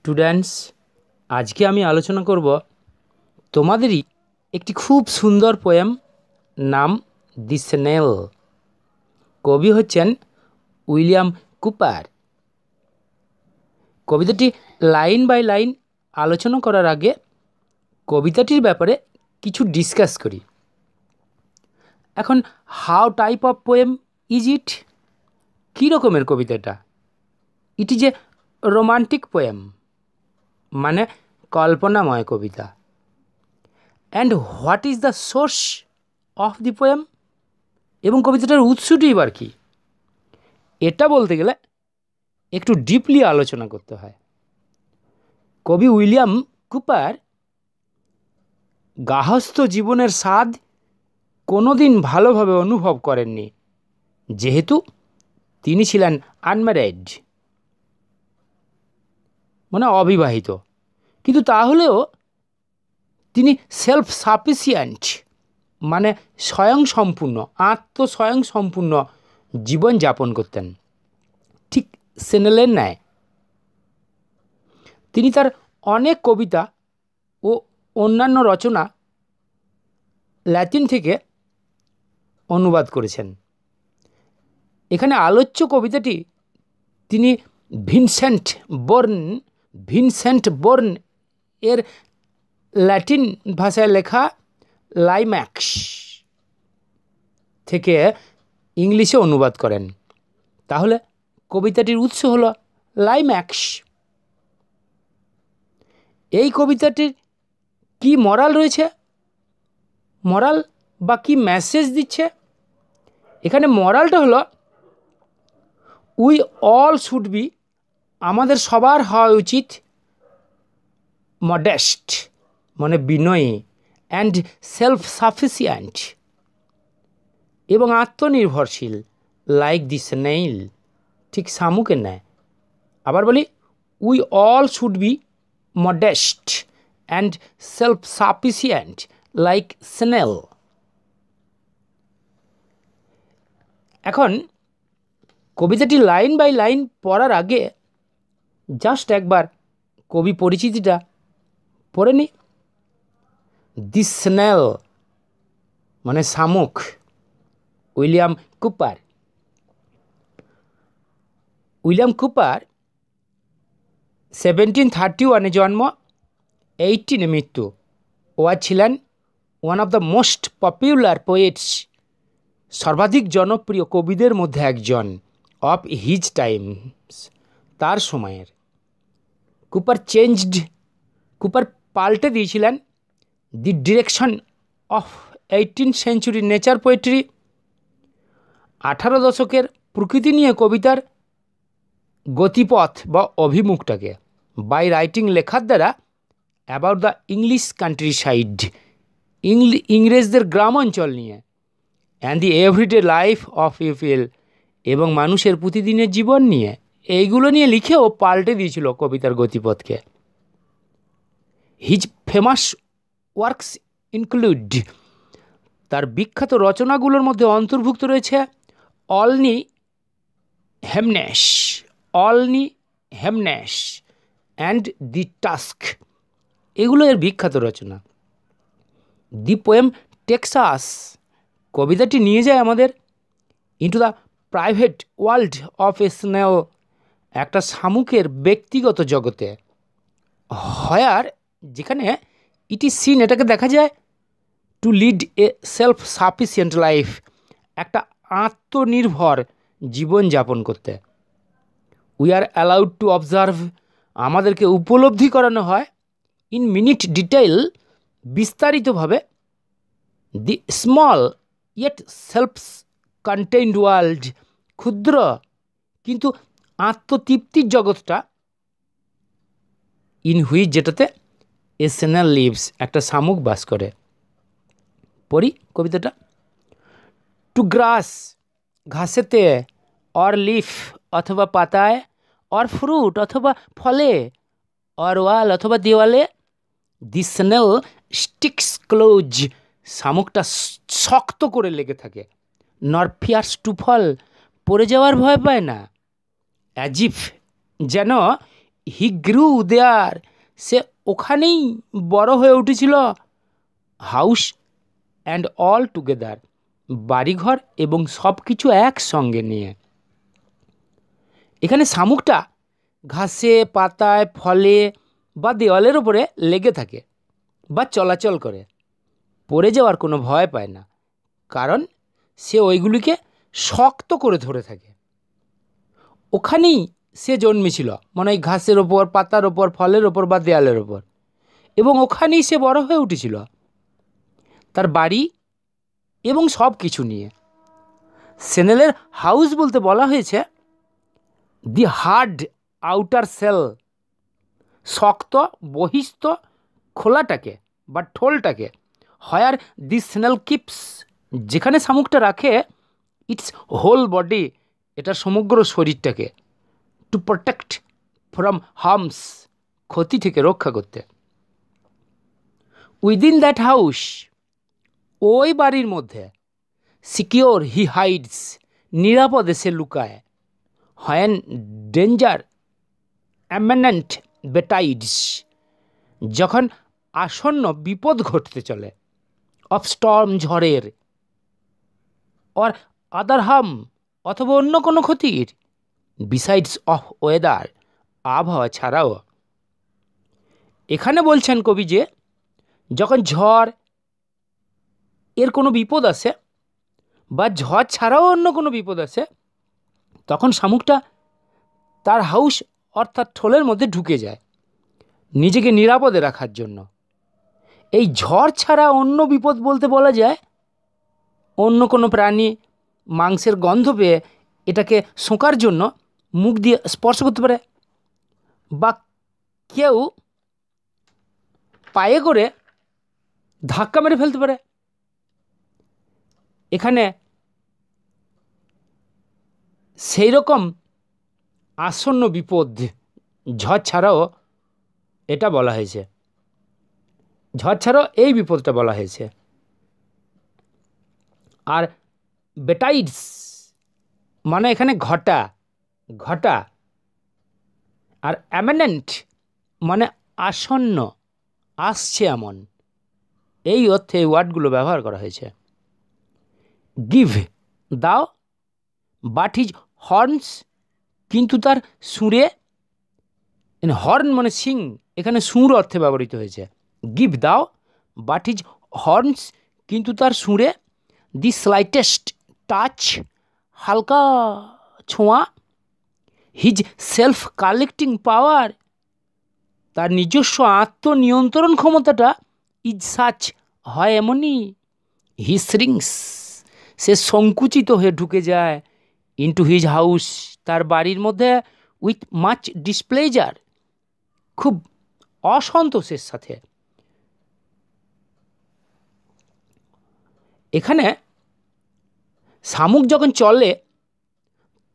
students আজকে আমি আলোচনা করব তোমাদেরই একটি খুব সুন্দর পোয়েম নাম দি স্নেল কবি হচ্ছেন উইলিয়াম কুপার কবিতাটি লাইন বাই লাইন আলোচনা করার আগে কবিতাটির ব্যাপারে কিছু ডিসকাস করি এখন how type of poem is it কী রকমের কবিতাটা it is a romantic poem মানে কল্পনাময় কবিতা and what is the source of the poem এবং কবিতাটার উৎসটি এবার কী এটা বলতে গেলে একটু ডিপলি আলোচনা করতে হয় কবি উইলিয়াম কুপার গাহস্থ জীবনের স্বাদ কোনোদিন ভালোভাবে অনুভব করেননি যেহেতু তিনি ছিলেন আনম্যারেড মানে অবিবাহিত কিন্তু তাহলেও তিনি সেলফ সাফিসিয়েন্ট মানে স্বয়ংসম্পূর্ণ আত্মস্বয়ংসম্পূর্ণ জীবন যাপন করতেন ঠিক সেনেলের ন্যায় তিনি তার অনেক কবিতা ও অন্যান্য রচনা ল্যাটিন থেকে অনুবাদ করেছেন এখানে আলোচ্য কবিতাটি তিনি ভিনসেন্ট বর্ন ভিনসেন্ট বোর্ন এর ল্যাটিন ভাষায় লেখা লাইম্যাক্স থেকে ইংলিশে অনুবাদ করেন তাহলে কবিতাটির উৎস হল লাইম্যাক্স এই কবিতাটির কি মরাল রয়েছে মরাল বা কি মেসেজ দিচ্ছে এখানে মরালটা হলো উই অল শুড বি আমাদের সবার হওয়া উচিত মডেস্ট মানে বিনয়ী অ্যান্ড সেলফ সাফিসিয়েন্ট এবং আত্মনির্ভরশীল লাইক দিস নেইল ঠিক শামুকে নেয় আবার বলি we all should be modest and self sufficient like snail এখন কবিতাটি লাইন বাই লাইন পড়ার আগে জাস্ট একবার কবি পরিচিতিটা পড়ে নি দি স্নেল মানে শামুক William Cowper William Cowper seventeen thirty ওয়ানে জন্ম এইটিনে মৃত্যু ওয়া ছিলেন one of the most popular poets সর্বাধিক জনপ্রিয় কবিদের মধ্যে একজন অফ হিজ টাইমস তার সময়ের কুপার চেঞ্জড কুপার পাল্টে দিয়েছিলেন the direction of eighteen century nature poetry আঠারো দশকের প্রকৃতি নিয়ে কবিতার গতিপথ বা অভিমুখটাকে বাই রাইটিং লেখার দ্বারা about the English countryside ইংরেজদের গ্রাম অঞ্চল নিয়ে and the everyday life of you feel এবং মানুষের প্রতিদিনের জীবন নিয়ে এইগুলো নিয়ে লিখেও পাল্টে দিয়েছিল কবিতার গতিপথকে হিজ ফেমাস ওয়ার্কস ইনক্লুড তার বিখ্যাত রচনাগুলোর মধ্যে অন্তর্ভুক্ত রয়েছে অলনি হেমনেশ অলনি হেমনেশ অ্যান্ড দি টাস্ক এগুলো এর বিখ্যাত রচনা দি পোয়েম টেক্সাস কবিতাটি নিয়ে যায় আমাদের into the private world of a snail একটা শামুকের ব্যক্তিগত জগতে হয়ার যেখানে ইট ইজ সিন এটাকে দেখা যায় to lead a self sufficient life একটা আত্মনির্ভর জীবনযাপন করতে we are allowed to observe আমাদেরকে উপলব্ধি করানো হয় ইন মিনিট ডিটেইল বিস্তারিতভাবে the small yet self contained world ক্ষুদ্র কিন্তু আত্মতৃপ্তির জগৎটা ইন হুইচ যেটাতে এসেনাল লিভস একটা শামুক বাস করে পড়ি কবিতাটা টু গ্রাস ঘাসেতে অর লিফ অথবা পাতায় অর ফ্রুট অথবা ফলে অর ওয়াল অথবা দেওয়ালে দি স্নেল স্টিক্স ক্লোজ শামুকটা শক্ত করে লেগে থাকে নর ফিয়ার্স টু ফল পড়ে যাওয়ার ভয় পায় না অ্যাজিফ যেন হিগ্রু দেয়ার সে ওখানেই বড় হয়ে উঠেছিল হাউস অ্যান্ড অল টুগেদার বাড়িঘর এবং সব কিছু একসঙ্গে নিয়ে এখানে শামুকটা ঘাসে পাতায় ফলে বা দেওয়ালের ওপরে লেগে থাকে বা চলাচল করে পড়ে যাওয়ার কোনো ভয় পায় না কারণ সে ওইগুলিকে শক্ত করে ধরে থাকে ওখানেই সে জন্মেছিল মানে ওই ঘাসের ওপর পাতার ওপর ফলের ওপর বা দেয়ালের ওপর এবং ওখানেই সে বড় হয়ে উঠেছিল তার বাড়ি এবং সব কিছু নিয়ে সেনেলের হাউস বলতে বলা হয়েছে দি হার্ড আউটার সেল শক্ত বহিস্ত খোলাটাকে বা ঠোলটাকে হয়ার দি সেনেল কিপস যেখানে শামুকটা রাখে ইটস হোল বডি এটা সমগ্র শরীরটাকে টু প্রোটেক্ট ফ্রম হার্মস ক্ষতি থেকে রক্ষা করতে উইদিন দ্যাট হাউস ওই বাড়ির মধ্যে সিকিওর হি হাইডস নিরাপদে সে লুকায় হয়েন ডেঞ্জার অ্যামেনেন্ট বেটাইডস যখন আসন্ন বিপদ ঘটতে চলে অফ স্টর্ম ঝড়ের অর আদার হাম অথবা অন্য কোনো ক্ষতির বিসাইডস অফ ওয়েদার আবহাওয়া ছাড়াও এখানে বলছেন কবি যে যখন ঝড় এর কোনো বিপদ আছে বা ঝড় ছাড়াও অন্য কোনো বিপদ আছে তখন শামুকটা তার হাউস অর্থাৎ ঠোলের মধ্যে ঢুকে যায় নিজেকে নিরাপদে রাখার জন্য এই ঝড় ছাড়া অন্য বিপদ বলতে বলা যায় অন্য কোনো প্রাণী মাংসের গন্ধ পেয়ে এটাকে শোঁকার জন্য মুখ দিয়ে স্পর্শ করতে পারে বা কেউ পায়ে করে ধাক্কা মেরে ফেলতে পারে এখানে সেই রকম আসন্ন বিপদ ঝড় ছাড়াও এটা বলা হয়েছে ঝড় ছাড়াও এই বিপদটা বলা হয়েছে আর বেটাইডস মানে এখানে ঘটা ঘটা আর অ্যামেনেন্ট মানে আসন্ন আসছে এমন এই অর্থে ওয়ার্ডগুলো ব্যবহার করা হয়েছে গিভ দাও বাট ইজ হর্নস কিন্তু তার সুরে হর্ন মানে সিং এখানে সুর অর্থে ব্যবহৃত হয়েছে গিভ দাও বাট ইজ হর্নস কিন্তু তার সুরে দি স্লাইটেস্ট টাচ হালকা ছোঁয়া হিজ সেলফ কালেক্টিং পাওয়ার তার নিজস্ব আত্মনিয়ন্ত্রণ ক্ষমতাটা ইজ সাচ হয় এমনই হি শ্রিংস সে সংকুচিত হয়ে ঢুকে যায় ইন্টু হিজ হাউস তার বাড়ির মধ্যে উইথ মাচ ডিসপ্লেজার খুব অসন্তোষের সাথে এখানে শামুক যখন চলে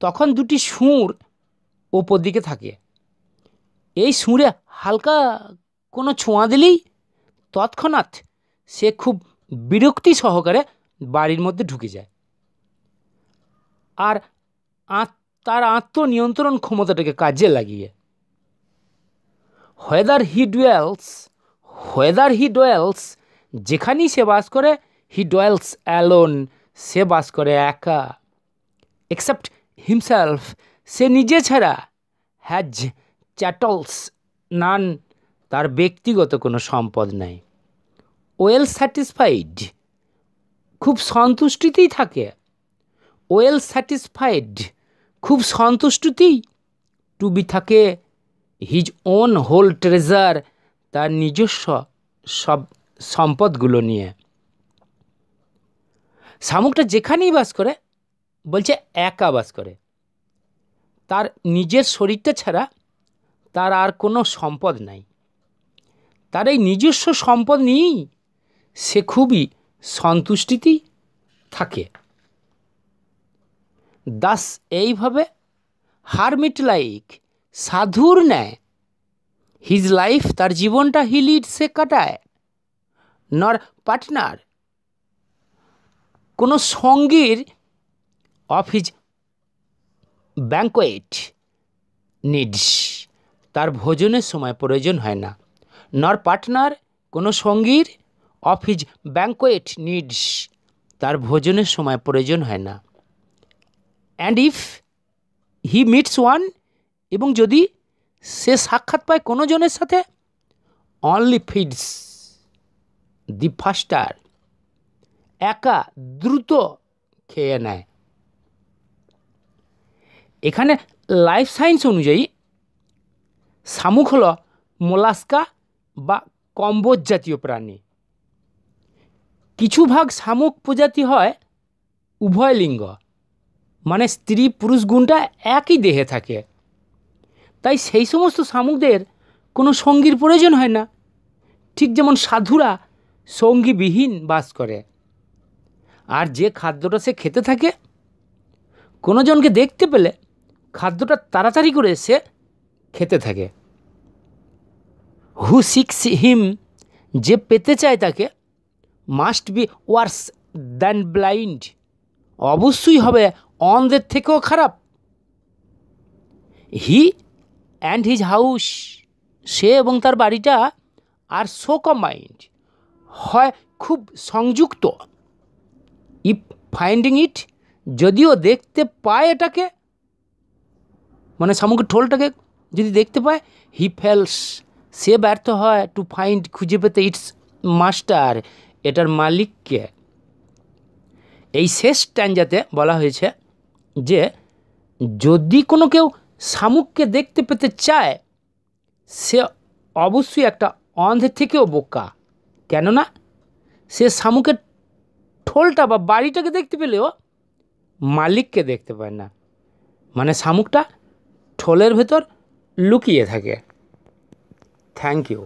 তখন দুটি সুর ওপর দিকে থাকে এই সুরে হালকা কোনো ছোঁয়া দিলেই তৎক্ষণাৎ সে খুব বিরক্তি সহকারে বাড়ির মধ্যে ঢুকে যায় আর তার আত্মনিয়ন্ত্রণ ক্ষমতাটাকে কাজে লাগিয়ে whether he dwells whether he dwells যেখানেই সে বাস করে হি ডোয়েলস অ্যালোন সে বাস করে একা এক্সেপ্ট হিমসেলফ সে নিজে ছাড়া হ্যাজ চ্যাটলস নান তার ব্যক্তিগত কোনো সম্পদ নাই ওয়েল স্যাটিসফাইড খুব সন্তুষ্টিতেই থাকে ওয়েল স্যাটিসফাইড খুব সন্তুষ্টিতেই টু বি থাকে হিজ ওন হোল ট্রেজার তার নিজস্ব সব সম্পদগুলো নিয়ে শামুকটা যেখানেই বাস করে বলছে একা বাস করে তার নিজের শরীরটা ছাড়া তার আর কোনো সম্পদ নাই তার এই নিজস্ব সম্পদ নিয়েই সে খুবই সন্তুষ্টিতেই থাকে দাস এইভাবে হারমিট লাইক সাধুর নেয় হিজ লাইফ তার জীবনটা হিলিড সে কাটায় নর পার্টনার কোনো সঙ্গীর অফ হিজ ব্যাঙ্কোয়েট নিডস তার ভোজনের সময় প্রয়োজন হয় না নর পার্টনার কোনো সঙ্গীর অফ হিজ ব্যাঙ্কোয়েট নিডস তার ভোজনের সময় প্রয়োজন হয় না and if he meets one এবং যদি সে সাক্ষাৎ পায় কোনো জনের সাথে অনলি ফিডস দি ফাস্টার একা দ্রুত খেয়ে নেয় এখানে লাইফ সায়েন্স অনুযায়ী শামুক হল মোলাস্কা বা কম্বোজ জাতীয় প্রাণী কিছু ভাগ শামুক প্রজাতি হয় উভয় লিঙ্গ মানে স্ত্রী পুরুষ গুণটা একই দেহে থাকে তাই সেই সমস্ত শামুকদের কোনো সঙ্গীর প্রয়োজন হয় না ঠিক যেমন সাধুরা সঙ্গীবিহীন বাস করে আর যে খাদ্যটা সে খেতে থাকে কোনো জনকে দেখতে পেলে খাদ্যটা তাড়াতাড়ি করে সে খেতে থাকে হু সিক্স হিম যে পেতে চায় তাকে must be worse than blind অবশ্যই হবে অন্ধের থেকেও খারাপ হি অ্যান্ড হিজ হাউস সে এবং তার বাড়িটা আর সো কম্বাইন্ড হয় খুব সংযুক্ত ইফ ফাইন্ডিং ইট যদিও দেখতে পায় এটাকে মানে শামুকের ঠোলটাকে যদি দেখতে পায় হি ফেলস সে ব্যর্থ হয় টু ফাইন্ড খুঁজে পেতে ইটস মাস্টার এটার মালিককে এই শেষ ট্যাঞ্জাতে বলা হয়েছে যে যদি কোনো কেউ শামুককে দেখতে পেতে চায় সে অবশ্যই একটা অন্ধের থেকেও বোকা কেননা সে শামুকের ঠোলটা বা বাড়িটাকে দেখতে পেলেও মালিককে দেখতে পায় না মানে শামুকটা ঠোলের ভেতর লুকিয়ে থাকে থ্যাংক ইউ